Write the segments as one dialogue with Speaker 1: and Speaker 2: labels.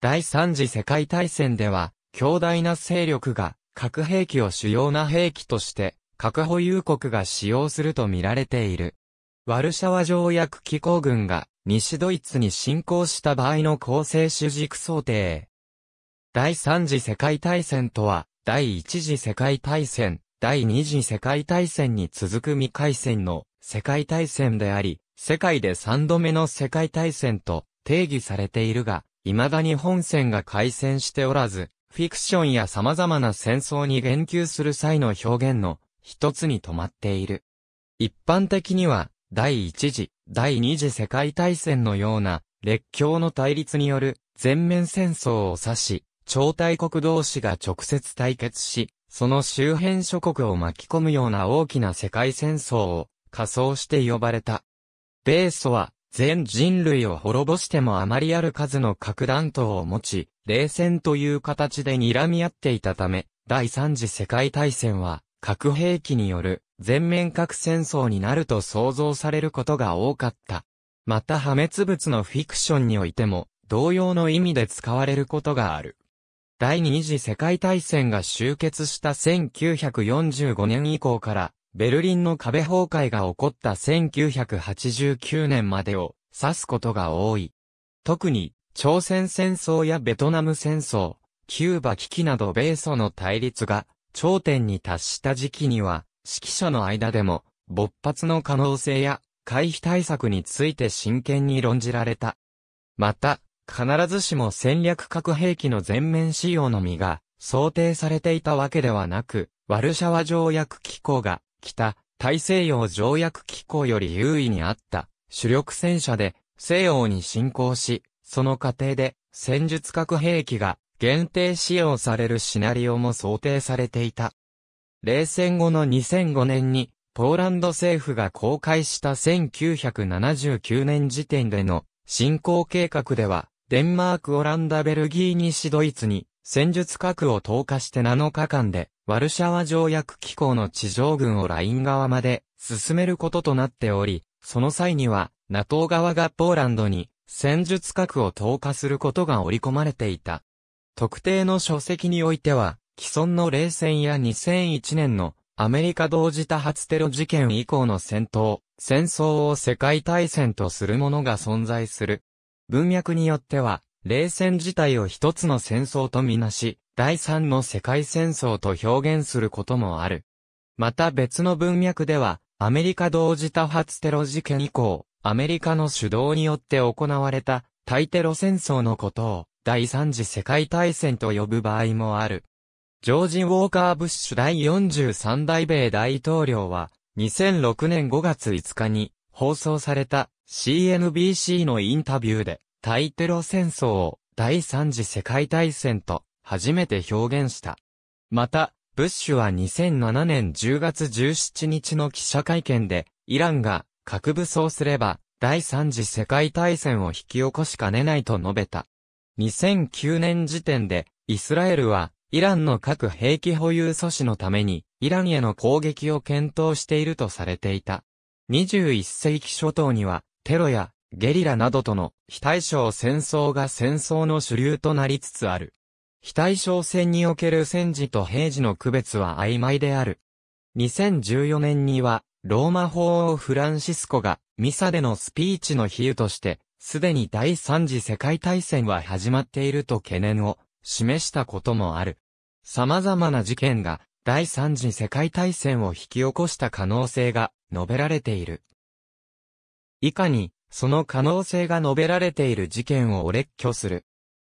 Speaker 1: 第三次世界大戦では、強大な勢力が、核兵器を主要な兵器として、核保有国が使用すると見られている。ワルシャワ条約機構軍が、西ドイツに侵攻した場合の構成主軸想定。第三次世界大戦とは、第一次世界大戦、第二次世界大戦に続く未開戦の世界大戦であり、世界で三度目の世界大戦と定義されているが、未だに本線が開戦しておらず、フィクションや様々な戦争に言及する際の表現の一つに止まっている。一般的には、第一次、第二次世界大戦のような、列強の対立による全面戦争を指し、超大国同士が直接対決し、その周辺諸国を巻き込むような大きな世界戦争を仮想して呼ばれた。米ソは全人類を滅ぼしてもあまりある数の核弾頭を持ち、冷戦という形で睨み合っていたため、第三次世界大戦は、核兵器による全面核戦争になると想像されることが多かった。また破滅物のフィクションにおいても、同様の意味で使われることがある。第二次世界大戦が終結した1945年以降から、ベルリンの壁崩壊が起こった1989年までを指すことが多い。特に、朝鮮戦争やベトナム戦争、キューバ危機など米ソの対立が頂点に達した時期には、指揮者の間でも勃発の可能性や回避対策について真剣に論じられた。また、必ずしも戦略核兵器の全面使用のみが想定されていたわけではなく、ワルシャワ条約機構が北、大西洋条約機構より優位にあった主力戦車で西洋に侵攻し、その過程で戦術核兵器が限定使用されるシナリオも想定されていた。冷戦後の2005年にポーランド政府が公開した1979年時点での侵攻計画では、デンマーク、オランダ、ベルギー、西ドイツに戦術核を投下して7日間でワルシャワ条約機構の地上軍をライン側まで進めることとなっており、その際には、NATO 側がポーランドに戦術核を投下することが織り込まれていた。特定の書籍においては、既存の冷戦や2001年のアメリカ同時多発テロ事件以降の戦闘、戦争を世界大戦とするものが存在する。文脈によっては、冷戦自体を一つの戦争とみなし、第三の世界戦争と表現することもある。また別の文脈では、アメリカ同時多発テロ事件以降、アメリカの主導によって行われた、対テロ戦争のことを、第三次世界大戦と呼ぶ場合もある。ジョージ・ウォーカー・ブッシュ第43代米大統領は、2006年5月5日に放送された CNBC のインタビューで、対テロ戦争を第三次世界大戦と初めて表現した。また、ブッシュは2007年10月17日の記者会見で、イランが核武装すれば第三次世界大戦を引き起こしかねないと述べた。2009年時点で、イスラエルはイランの核兵器保有阻止のために、イランへの攻撃を検討しているとされていた。21世紀初頭には、テロやゲリラなどとの非対称戦争が戦争の主流となりつつある。非対称戦における戦時と平時の区別は曖昧である。2014年には、ローマ法王フランシスコが、ミサでのスピーチの比喩として、すでに第三次世界大戦は始まっていると懸念を示したこともある。様々な事件が第三次世界大戦を引き起こした可能性が述べられている。以下に、その可能性が述べられている事件を列挙する。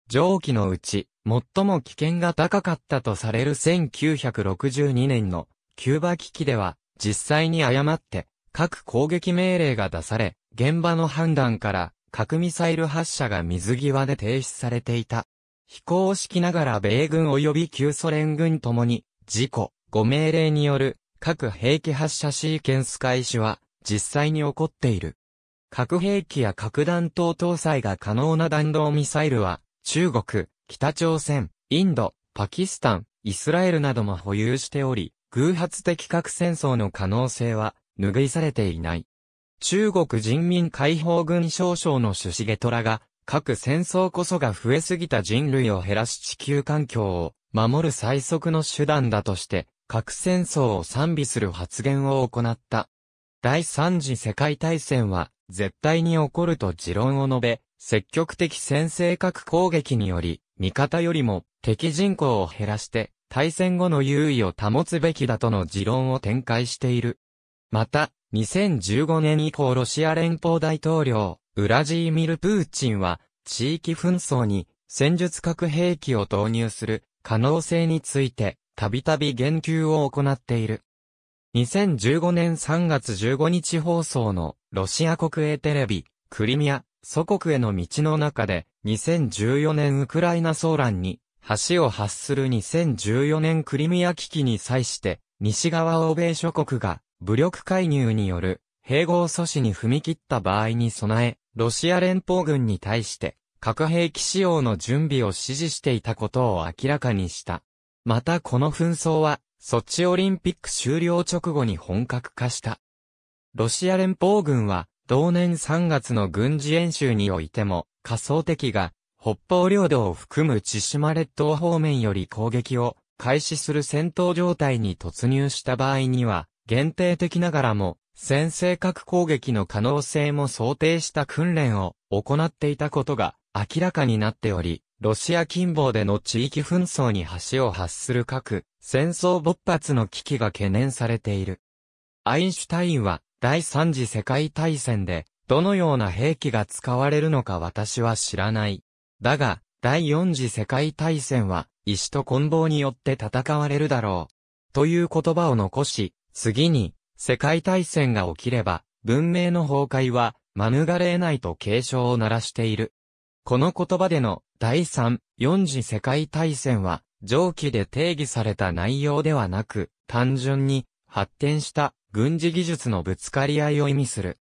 Speaker 1: 上記のうち、最も危険が高かったとされる1962年のキューバ危機では、実際に誤って核攻撃命令が出され、現場の判断から核ミサイル発射が水際で停止されていた。飛行式ながら米軍及び旧ソ連軍ともに、事故、ご命令による核兵器発射シーケンス開始は実際に起こっている。核兵器や核弾頭搭載が可能な弾道ミサイルは中国、北朝鮮、インド、パキスタン、イスラエルなども保有しており、偶発的核戦争の可能性は拭いされていない。中国人民解放軍少将の主ト虎が、核戦争こそが増えすぎた人類を減らし地球環境を守る最速の手段だとして、核戦争を賛美する発言を行った。第三次世界大戦は絶対に起こると持論を述べ、積極的先制核攻撃により、味方よりも敵人口を減らして、対戦後の優位を保つべきだとの持論を展開している。また、2015年以降ロシア連邦大統領、ウラジーミル・プーチンは、地域紛争に戦術核兵器を投入する可能性について、たびたび言及を行っている。2015年3月15日放送のロシア国営テレビ、クリミア祖国への道の中で、2014年ウクライナ騒乱に、橋を発する2014年クリミア危機に際して、西側欧米諸国が武力介入による併合阻止に踏み切った場合に備え、ロシア連邦軍に対して核兵器使用の準備を指示していたことを明らかにした。またこの紛争は、ソチオリンピック終了直後に本格化した。ロシア連邦軍は、同年3月の軍事演習においても、仮想敵が、北方領土を含む千島列島方面より攻撃を開始する戦闘状態に突入した場合には、限定的ながらも、先制核攻撃の可能性も想定した訓練を行っていたことが明らかになっており、ロシア近傍での地域紛争に橋を発する核、戦争勃発の危機が懸念されている。アインシュタインは、第三次世界大戦で、どのような兵器が使われるのか私は知らない。だが、第四次世界大戦は、石と棍棒によって戦われるだろう。という言葉を残し、次に、世界大戦が起きれば、文明の崩壊は、免れないと警鐘を鳴らしている。この言葉での、第3、4次世界大戦は、上記で定義された内容ではなく、単純に、発展した軍事技術のぶつかり合いを意味する。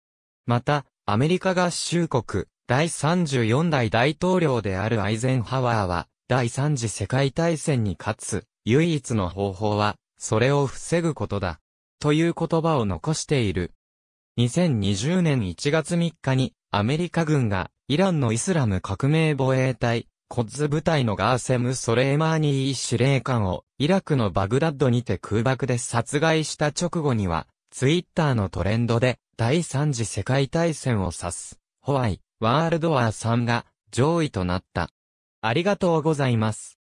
Speaker 1: また、アメリカ合衆国、第34代大統領であるアイゼンハワーは、第3次世界大戦に勝つ、唯一の方法は、それを防ぐことだ。という言葉を残している。2020年1月3日に、アメリカ軍が、イランのイスラム革命防衛隊、コッズ部隊のガーセム・ソレイマーニー司令官をイラクのバグダッドにて空爆で殺害した直後にはツイッターのトレンドで第三次世界大戦を指す、ホワイ、ワールドワー3が上位となった。ありがとうございます。